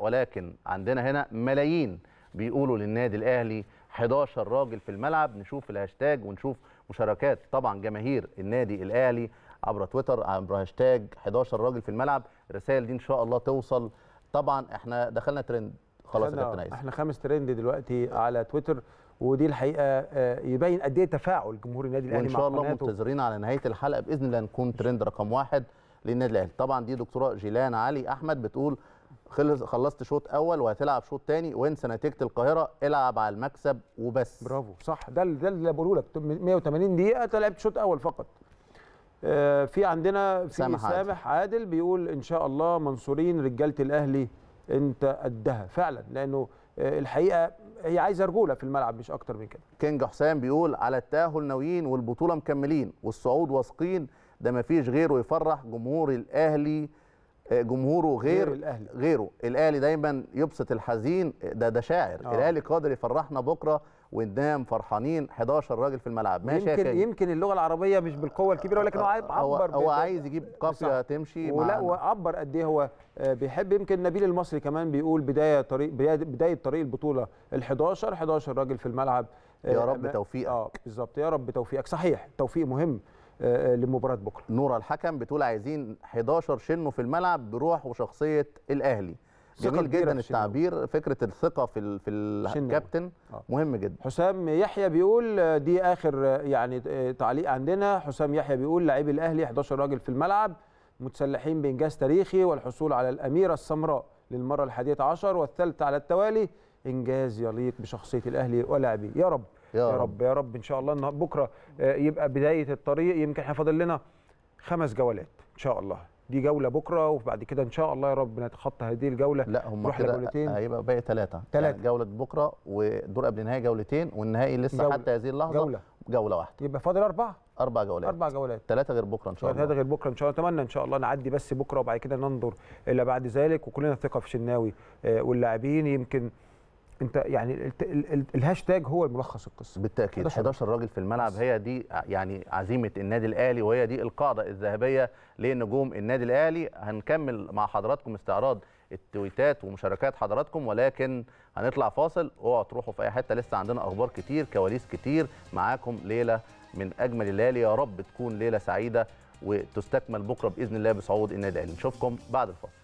ولكن عندنا هنا ملايين بيقولوا للنادي الاهلي 11 راجل في الملعب نشوف الهاشتاج ونشوف مشاركات طبعا جماهير النادي الاهلي عبر تويتر عبر هاشتاج 11 راجل في الملعب الرسائل دي ان شاء الله توصل طبعا احنا دخلنا ترند خلاص يا كابتن احنا خامس ترند دلوقتي على تويتر ودي الحقيقه آه، يبين قد ايه تفاعل جمهور النادي الاهلي وان شاء الله منتظرين على نهايه الحلقه باذن الله نكون ترند رقم واحد للنادي الاهلي طبعا دي دكتوره جيلان علي احمد بتقول خلص خلصت شوط اول وهتلعب شوط تاني وانسى نتيجه القاهره العب على المكسب وبس برافو صح ده ده اللي بقوله لك 180 دقيقه انت لعبت شوط اول فقط آه في عندنا في سامح, سامح عادل. عادل بيقول ان شاء الله منصورين رجاله الاهلي انت قدها فعلا لانه آه، الحقيقه هي عايزه رجوله في الملعب مش اكتر من كده كينج حسام بيقول على التاهل ناويين والبطوله مكملين والصعود واثقين ده مفيش غيره يفرح جمهور الاهلي آه، جمهوره غير, الاهلي غيره الاهلي دايما يبسط الحزين ده ده شاعر آه. الاهلي قادر يفرحنا بكره وننام فرحانين 11 راجل في الملعب ماشي يمكن يا يمكن اللغه العربيه مش بالقوه الكبيره ولكن هو عايز عبر هو عايز يجيب قافيه تمشي ولا وعبر قد ايه هو آه، بيحب يمكن نبيل المصري كمان بيقول بدايه طريق بدايه طريق البطوله ال11 11 راجل في الملعب يا آه، رب توفيقك اه بالظبط يا رب توفيقك صحيح توفيق مهم آه، آه، لمباراه بكره نورا الحكم بتقول عايزين 11 شنو في الملعب بروح وشخصيه الاهلي جميل جدا التعبير فكره الثقه في في الكابتن آه. مهم جدا حسام يحيى بيقول دي اخر يعني تعليق عندنا حسام يحيى بيقول لاعبي الاهلي 11 راجل في الملعب متسلحين بانجاز تاريخي والحصول على الاميره السمراء للمره الحادية عشر والثالثه على التوالي انجاز يليق بشخصيه الاهلي ولاعبيه يا رب يا, يا رب يا رب ان شاء الله ان بكره آه، يبقى بدايه الطريق يمكن احنا فاضل لنا خمس جولات ان شاء الله دي جوله بكره وبعد كده ان شاء الله يا رب نتخطى هذه الجوله لا هم كده هيبقى باقي ثلاثه ثلاثه يعني جوله بكره ودور قبل النهائي جولتين والنهائي لسه جولة. حتى هذه اللحظه جوله جوله واحده يبقى فاضل اربعه اربع جولات اربع جولات ثلاثه غير بكره ان شاء الله ثلاثه غير بكره ان شاء الله اتمنى ان شاء الله نعدي بس بكره وبعد كده ننظر الى بعد ذلك وكلنا ثقه في شناوي آه، واللاعبين يمكن انت يعني الهاشتاج هو الملخص القصه بالتاكيد 11 راجل في الملعب هي دي يعني عزيمه النادي الاهلي وهي دي القاعده الذهبيه لنجوم النادي الاهلي هنكمل مع حضراتكم استعراض التويتات ومشاركات حضراتكم ولكن هنطلع فاصل اوعوا تروحوا في اي حته لسه عندنا اخبار كتير كواليس كتير معاكم ليله من اجمل الليالي يا رب تكون ليله سعيده وتستكمل بكره باذن الله بصعود النادي الاهلي نشوفكم بعد الفاصل